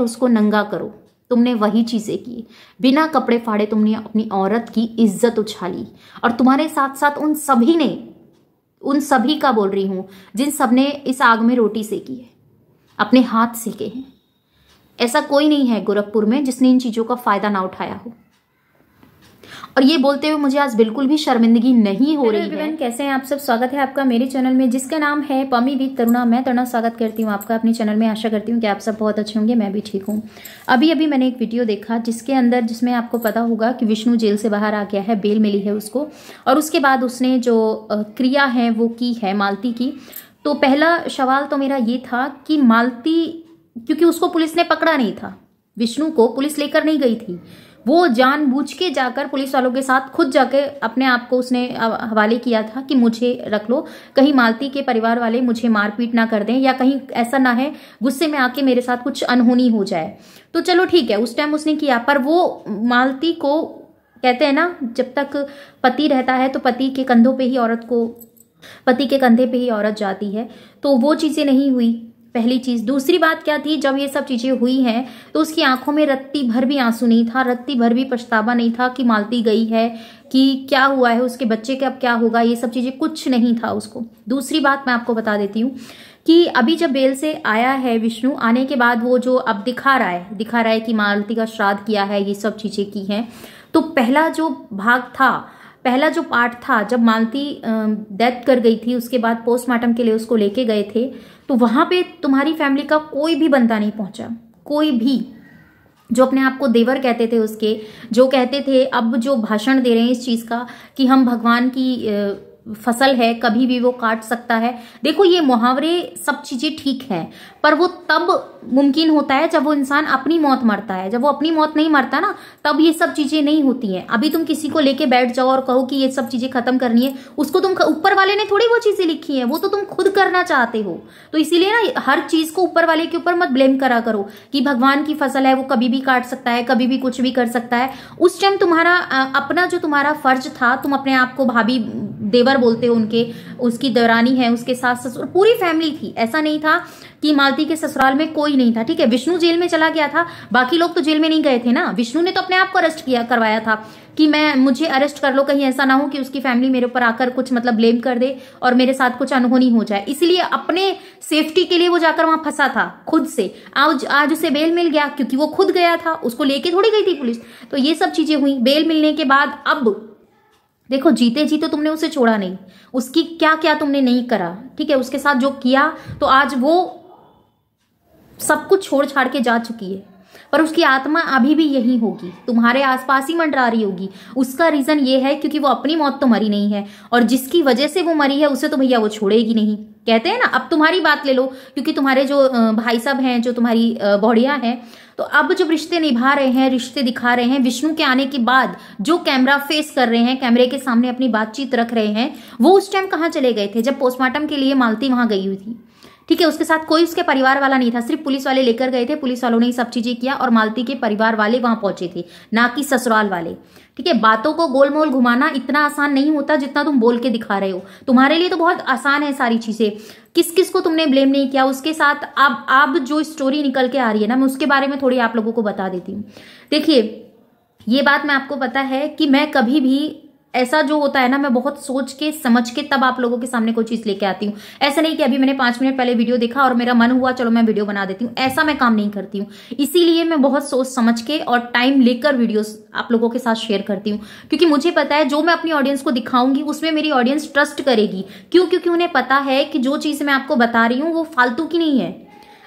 है उसको नंगा करो तुमने वही चीज़ें की बिना कपड़े फाड़े तुमने अपनी औरत की इज्जत उछाली और तुम्हारे साथ साथ उन सभी ने उन सभी का बोल रही हूँ जिन सब ने इस आग में रोटी सेकी है अपने हाथ सेके हैं ऐसा कोई नहीं है गोरखपुर में जिसने इन चीज़ों का फ़ायदा ना उठाया हो और ये बोलते हुए मुझे आज बिल्कुल भी शर्मिंदगी नहीं हो रही है कैसे हैं आप सब स्वागत है आपका मेरे चैनल में जिसका नाम है पमी विद तरुणा मैं तरुणा स्वागत करती हूँ आपका अपने चैनल में आशा करती हूँ कि आप सब बहुत अच्छे होंगे मैं भी ठीक हूँ अभी अभी मैंने एक वीडियो देखा जिसके अंदर जिसमें आपको पता होगा कि विष्णु जेल से बाहर आ गया है बेल मिली है उसको और उसके बाद उसने जो क्रिया है वो की है मालती की तो पहला सवाल तो मेरा ये था कि मालती क्योंकि उसको पुलिस ने पकड़ा नहीं था विष्णु को पुलिस लेकर नहीं गई थी वो जानबूझ के जाकर पुलिस वालों के साथ खुद जाकर अपने आप को उसने हवाले किया था कि मुझे रख लो कहीं मालती के परिवार वाले मुझे मारपीट ना कर दें या कहीं ऐसा ना है गुस्से में आके मेरे साथ कुछ अनहोनी हो जाए तो चलो ठीक है उस टाइम उसने किया पर वो मालती को कहते हैं ना जब तक पति रहता है तो पति के कंधों पर ही औरत को पति के कंधे पे ही औरत जाती है तो वो चीज़ें नहीं हुई पहली चीज दूसरी बात क्या थी जब ये सब चीजें हुई हैं तो उसकी आंखों में रत्ती भर भी आंसू नहीं था रत्ती भर भी पछतावा नहीं था कि मालती गई है कि क्या हुआ है उसके बच्चे का अब क्या होगा ये सब चीजें कुछ नहीं था उसको दूसरी बात मैं आपको बता देती हूँ कि अभी जब बेल से आया है विष्णु आने के बाद वो जो अब दिखा रहा है दिखा रहा है कि मालती का श्राद्ध किया है ये सब चीजें की हैं तो पहला जो भाग था पहला जो पार्ट था जब मालती डेथ कर गई थी उसके बाद पोस्टमार्टम के लिए उसको लेके गए थे तो वहां पे तुम्हारी फैमिली का कोई भी बंदा नहीं पहुंचा कोई भी जो अपने आप को देवर कहते थे उसके जो कहते थे अब जो भाषण दे रहे हैं इस चीज़ का कि हम भगवान की फसल है कभी भी वो काट सकता है देखो ये मुहावरे सब चीज़ें ठीक है पर वो तब मुमकिन होता है जब वो इंसान अपनी मौत मरता है जब वो अपनी मौत नहीं मरता ना तब ये सब चीज़ें नहीं होती हैं अभी तुम किसी को लेके बैठ जाओ और कहो कि ये सब चीज़ें खत्म करनी है उसको तुम ऊपर वाले ने थोड़ी वो चीज़ें लिखी है वो तो तुम खुद करना चाहते हो तो इसीलिए ना हर चीज़ को ऊपर वाले के ऊपर मत ब्लेम करा करो कि भगवान की फसल है वो कभी भी काट सकता है कभी भी कुछ भी कर सकता है उस टाइम तुम्हारा अपना जो तुम्हारा फर्ज था तुम अपने आप को भाभी देवर नेबर बोलते हो उनके उसकी दौरानी है उसके सास ससुर पूरी फैमिली थी ऐसा नहीं था कि मालती के ससुराल में कोई नहीं था ठीक है विष्णु जेल में चला गया था बाकी लोग तो जेल में नहीं गए थे ना विष्णु ने तो अपने आप को अरेस्ट किया करवाया था कि मैं मुझे अरेस्ट कर लो कहीं ऐसा ना हो कि उसकी फैमिली मेरे ऊपर आकर कुछ मतलब ब्लेम कर दे और मेरे साथ कुछ अनहोनी हो जाए इसलिए अपने सेफ्टी के लिए वो जाकर वहां फंसा था खुद से आज आज उसे बेल मिल गया क्योंकि वो खुद गया था उसको लेके थोड़ी गई थी पुलिस तो ये सब चीजें हुई बेल मिलने के बाद अब देखो जीते जी तो तुमने उसे छोड़ा नहीं उसकी क्या क्या तुमने नहीं करा ठीक है उसके साथ जो किया तो आज वो सब कुछ छोड़ छाड़ के जा चुकी है पर उसकी आत्मा अभी भी यही होगी तुम्हारे आसपास ही मंडरा रही होगी उसका रीजन ये है क्योंकि वो अपनी मौत तो मरी नहीं है और जिसकी वजह से वो मरी है उसे तो भैया वो छोड़ेगी नहीं कहते हैं ना अब तुम्हारी बात ले लो क्योंकि तुम्हारे जो भाई साहब हैं जो तुम्हारी बौढ़िया हैं तो अब जब रिश्ते निभा रहे हैं रिश्ते दिखा रहे हैं विष्णु के आने के बाद जो कैमरा फेस कर रहे हैं कैमरे के सामने अपनी बातचीत रख रहे हैं वो उस टाइम कहाँ चले गए थे जब पोस्टमार्टम के लिए मालती वहां गई हुई थी ठीक है उसके साथ कोई उसके परिवार वाला नहीं था सिर्फ पुलिस वाले लेकर गए थे पुलिस वालों ने सब चीजें किया और मालती के परिवार वाले वहां पहुंचे थे ना कि ससुराल वाले ठीक है बातों को गोलमोल घुमाना इतना आसान नहीं होता जितना तुम बोल के दिखा रहे हो तुम्हारे लिए तो बहुत आसान है सारी चीजें किस किस को तुमने ब्लेम नहीं किया उसके साथ अब अब जो स्टोरी निकल के आ रही है ना मैं उसके बारे में थोड़ी आप लोगों को बता देती हूँ देखिए ये बात मैं आपको पता है कि मैं कभी भी ऐसा जो होता है ना मैं बहुत सोच के समझ के तब आप लोगों के सामने कोई चीज लेके आती हूँ ऐसा नहीं कि अभी मैंने पांच मिनट पहले वीडियो देखा और मेरा मन हुआ चलो मैं वीडियो बना देती हूँ ऐसा मैं काम नहीं करती हूँ इसीलिए मैं बहुत सोच समझ के और टाइम लेकर वीडियो आप लोगों के साथ शेयर करती हूँ क्योंकि मुझे पता है जो मैं अपनी ऑडियंस को दिखाऊंगी उसमें मेरी ऑडियंस ट्रस्ट करेगी क्यों क्योंकि उन्हें पता है कि जो चीज मैं आपको बता रही हूँ वो फालतू की नहीं है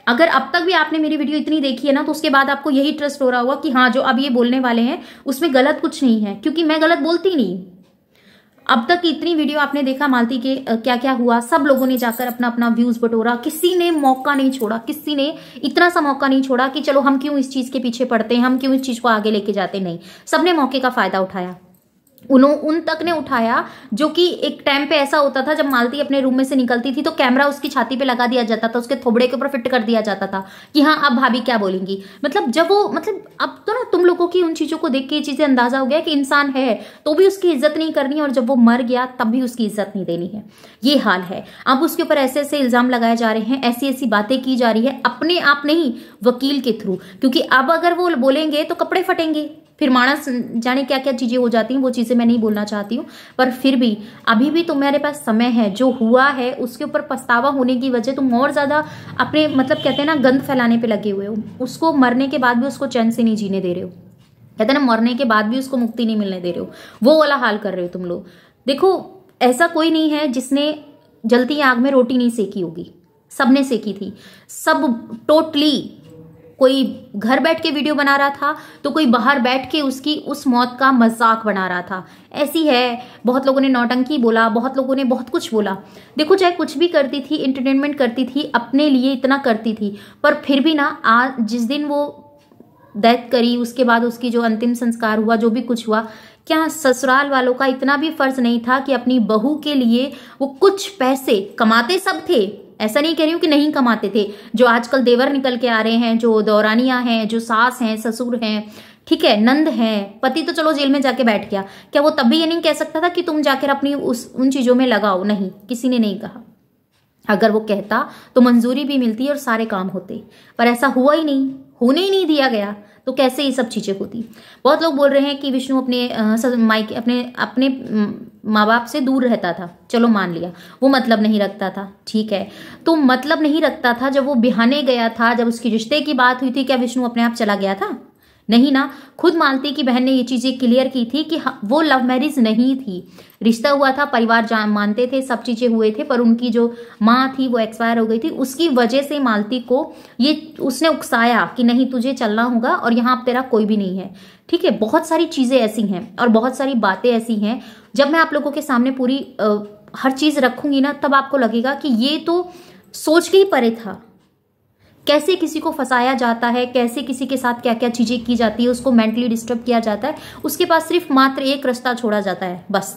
अगर अब तक भी आपने मेरी वीडियो इतनी देखी है ना तो उसके बाद आपको यही ट्रस्ट हो रहा होगा कि हाँ जो अब ये बोलने वाले हैं उसमें गलत कुछ नहीं है क्योंकि मैं गलत बोलती नहीं अब तक इतनी वीडियो आपने देखा मालती के क्या क्या हुआ सब लोगों ने जाकर अपना अपना व्यूज बटोरा किसी ने मौका नहीं छोड़ा किसी ने इतना सा मौका नहीं छोड़ा कि चलो हम क्यों इस चीज के पीछे पड़ते हैं हम क्यों इस चीज को आगे लेके जाते नहीं सबने मौके का फायदा उठाया उन्हों उन तक ने उठाया जो कि एक टाइम पे ऐसा होता था जब मालती अपने रूम में से निकलती थी तो कैमरा उसकी छाती पे लगा दिया जाता था उसके थोबड़े के ऊपर फिट कर दिया जाता था कि हाँ अब भाभी क्या बोलेंगी मतलब जब वो मतलब अब तो ना तुम लोगों की उन चीज़ों को देख के ये चीज़ें अंदाजा हो गया कि इंसान है तो भी उसकी इज्जत नहीं करनी और जब वो मर गया तब भी उसकी इज्जत नहीं देनी है ये हाल है अब उसके ऊपर ऐसे ऐसे इल्ज़ाम लगाए जा रहे हैं ऐसी ऐसी बातें की जा रही है अपने आप नहीं वकील के थ्रू क्योंकि अब अगर वो बोलेंगे तो कपड़े फटेंगे फिर मानस जाने क्या क्या चीज़ें हो जाती हैं वो चीज़ें मैं नहीं बोलना चाहती हूँ पर फिर भी अभी भी तुम्हारे पास समय है जो हुआ है उसके ऊपर पछतावा होने की वजह तुम और ज़्यादा अपने मतलब कहते हैं ना गंद फैलाने पर लगे हुए हो उसको मरने के बाद भी उसको चैन से नहीं जीने दे रहे हो कहते हैं ना मरने के बाद भी उसको मुक्ति नहीं मिलने दे रहे हो वो वाला हाल कर रहे हो तुम लोग देखो ऐसा कोई नहीं है जिसने जलती आग में रोटी नहीं सेकी होगी सबने सेकी थी सब टोटली कोई घर बैठ के वीडियो बना रहा था तो कोई बाहर बैठ के उसकी उस मौत का मजाक बना रहा था ऐसी है बहुत लोगों ने नौटंकी बोला बहुत लोगों ने बहुत कुछ बोला देखो चाहे कुछ भी करती थी इंटरटेनमेंट करती थी अपने लिए इतना करती थी पर फिर भी ना आज जिस दिन वो डेथ करी उसके बाद उसकी जो अंतिम संस्कार हुआ जो भी कुछ हुआ क्या ससुराल वालों का इतना भी फर्ज नहीं था कि अपनी बहू के लिए वो कुछ पैसे कमाते सब थे ऐसा नहीं कह रही हूँ कि नहीं कमाते थे जो आजकल देवर निकल के आ रहे हैं जो दौरानिया हैं जो सास हैं ससुर हैं ठीक है नंद है पति तो चलो जेल में जाके बैठ गया क्या वो तब भी ये नहीं कह सकता था कि तुम जाकर अपनी उस उन चीज़ों में लगाओ नहीं किसी ने नहीं कहा अगर वो कहता तो मंजूरी भी मिलती और सारे काम होते पर ऐसा हुआ ही नहीं होने ही नहीं दिया गया तो कैसे ये सब चीज़ें होती बहुत लोग बोल रहे हैं कि विष्णु अपने माइक अपने अपने माँ बाप से दूर रहता था चलो मान लिया वो मतलब नहीं रखता था ठीक है तो मतलब नहीं रखता था जब वो बिहाने गया था जब उसकी रिश्ते की बात हुई थी क्या विष्णु अपने आप चला गया था नहीं ना खुद मालती की बहन ने ये चीज़ें क्लियर की थी कि वो लव मैरिज नहीं थी रिश्ता हुआ था परिवार जान मानते थे सब चीज़ें हुए थे पर उनकी जो माँ थी वो एक्सपायर हो गई थी उसकी वजह से मालती को ये उसने उकसाया कि नहीं तुझे चलना होगा और यहाँ तेरा कोई भी नहीं है ठीक है बहुत सारी चीज़ें ऐसी हैं और बहुत सारी बातें ऐसी हैं जब मैं आप लोगों के सामने पूरी आ, हर चीज़ रखूंगी ना तब आपको लगेगा कि ये तो सोच के ही परे था कैसे किसी को फंसाया जाता है कैसे किसी के साथ क्या क्या चीज़ें की जाती है उसको मेंटली डिस्टर्ब किया जाता है उसके पास सिर्फ मात्र एक रास्ता छोड़ा जाता है बस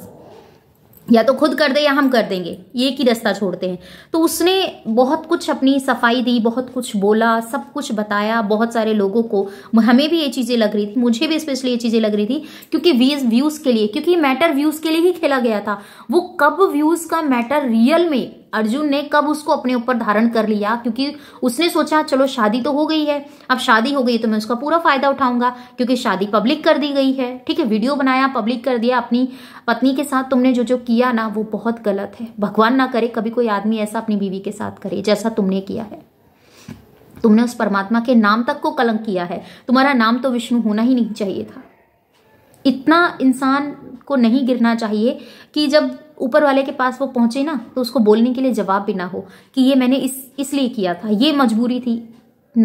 या तो खुद कर दे या हम कर देंगे ये की रास्ता छोड़ते हैं तो उसने बहुत कुछ अपनी सफाई दी बहुत कुछ बोला सब कुछ बताया बहुत सारे लोगों को हमें भी ये चीज़ें लग रही थी मुझे भी स्पेशली ये चीज़ें लग रही थी क्योंकि व्यूज़ व्यूज़ के लिए क्योंकि मैटर व्यूज़ के लिए ही खेला गया था वो कब व्यूज़ का मैटर रियल में अर्जुन ने कब उसको अपने ऊपर धारण कर लिया क्योंकि उसने सोचा चलो शादी तो हो गई है अब शादी हो गई तो मैं उसका पूरा फायदा उठाऊंगा क्योंकि शादी पब्लिक कर दी गई है ठीक है वीडियो बनाया पब्लिक कर दिया अपनी पत्नी के साथ तुमने जो जो किया ना वो बहुत गलत है भगवान ना करे कभी कोई आदमी ऐसा अपनी बीवी के साथ करे जैसा तुमने किया है तुमने उस परमात्मा के नाम तक को कलंक किया है तुम्हारा नाम तो विष्णु होना ही नहीं चाहिए था इतना इंसान को नहीं गिरना चाहिए कि जब ऊपर वाले के पास वो पहुंचे ना तो उसको बोलने के लिए जवाब भी ना हो कि ये मैंने इस इसलिए किया था ये मजबूरी थी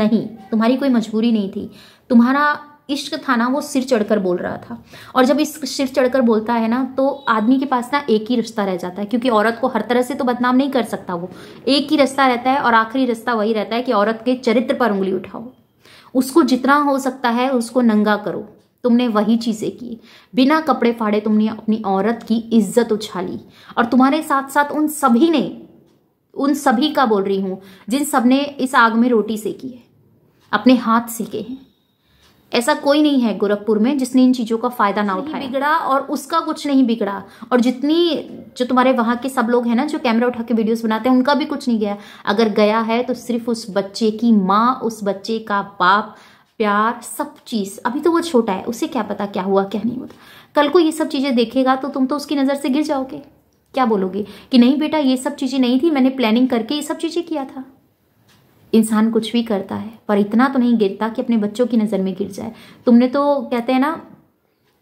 नहीं तुम्हारी कोई मजबूरी नहीं थी तुम्हारा इश्क था ना वो सिर चढ़कर बोल रहा था और जब इस सिर चढ़कर बोलता है ना तो आदमी के पास ना एक ही रिश्ता रह जाता है क्योंकि औरत को हर तरह से तो बदनाम नहीं कर सकता वो एक ही रास्ता रहता है और आखिरी रास्ता वही रहता है कि औरत के चरित्र पर उंगली उठाओ उसको जितना हो सकता है उसको नंगा करो तुमने वही चीज़ें की बिना कपड़े फाड़े तुमने अपनी औरत की इज्जत उछाली और तुम्हारे साथ साथ उन सभी ने उन सभी का बोल रही हूँ जिन सब ने इस आग में रोटी सेकी है अपने हाथ सीखे हैं ऐसा कोई नहीं है गोरखपुर में जिसने इन चीज़ों का फायदा ना उठाया बिगड़ा और उसका कुछ नहीं बिगड़ा और जितनी जो तुम्हारे वहाँ के सब लोग हैं ना जो कैमरा उठा के वीडियोस बनाते हैं उनका भी कुछ नहीं गया अगर गया है तो सिर्फ उस बच्चे की माँ उस बच्चे का बाप प्यार सब चीज़ अभी तो वो छोटा है उसे क्या पता क्या हुआ क्या नहीं हुआ कल को ये सब चीज़ें देखेगा तो तुम तो उसकी नज़र से गिर जाओगे क्या बोलोगे कि नहीं बेटा ये सब चीज़ें नहीं थी मैंने प्लानिंग करके ये सब चीज़ें किया था इंसान कुछ भी करता है पर इतना तो नहीं गिरता कि अपने बच्चों की नज़र में गिर जाए तुमने तो कहते हैं ना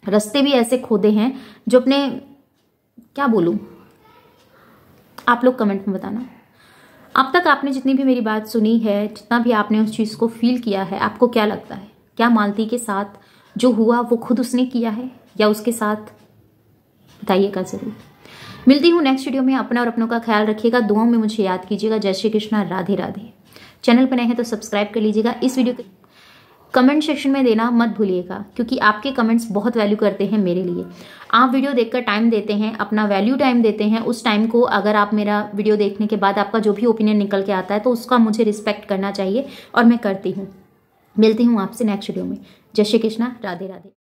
रस्ते भी ऐसे खोदे हैं जो अपने क्या बोलू आप लोग कमेंट में बताना अब तक आपने जितनी भी मेरी बात सुनी है जितना भी आपने उस चीज़ को फील किया है आपको क्या लगता है क्या मालती के साथ जो हुआ वो खुद उसने किया है या उसके साथ बताइएगा ज़रूर मिलती हूँ नेक्स्ट वीडियो में अपना और अपनों का ख्याल रखिएगा दुआओं में मुझे याद कीजिएगा जय श्री कृष्णा राधे राधे चैनल पर नए हैं तो सब्सक्राइब कर लीजिएगा इस वीडियो के कमेंट सेक्शन में देना मत भूलिएगा क्योंकि आपके कमेंट्स बहुत वैल्यू करते हैं मेरे लिए आप वीडियो देखकर टाइम देते हैं अपना वैल्यू टाइम देते हैं उस टाइम को अगर आप मेरा वीडियो देखने के बाद आपका जो भी ओपिनियन निकल के आता है तो उसका मुझे रिस्पेक्ट करना चाहिए और मैं करती हूँ मिलती हूँ आपसे नेक्स्ट वीडियो में जय श्री कृष्णा राधे राधे